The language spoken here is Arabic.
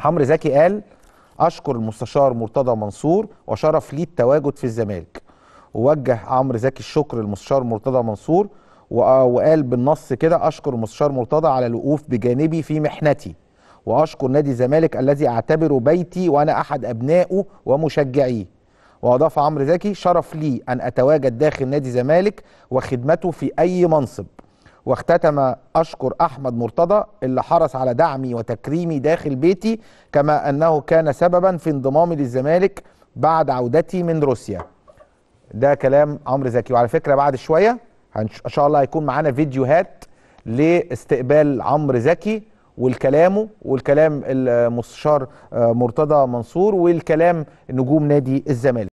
حمرو زكي قال اشكر المستشار مرتضى منصور وشرف لي التواجد في الزمالك ووجه عمرو زكي الشكر للمستشار مرتضى منصور وقال بالنص كده اشكر المستشار مرتضى على الوقوف بجانبي في محنتي واشكر نادي الزمالك الذي اعتبره بيتي وانا احد ابنائه ومشجعيه واضاف عمرو زكي شرف لي ان اتواجد داخل نادي الزمالك وخدمته في اي منصب واختتم أشكر أحمد مرتضى اللي حرص على دعمي وتكريمي داخل بيتي كما أنه كان سببا في انضمامي للزمالك بعد عودتي من روسيا ده كلام عمرو زكي وعلى فكرة بعد شوية إن شاء الله هيكون معانا فيديوهات لاستقبال عمرو زكي والكلامه والكلام المستشار آه، مرتضى منصور والكلام نجوم نادي الزمالك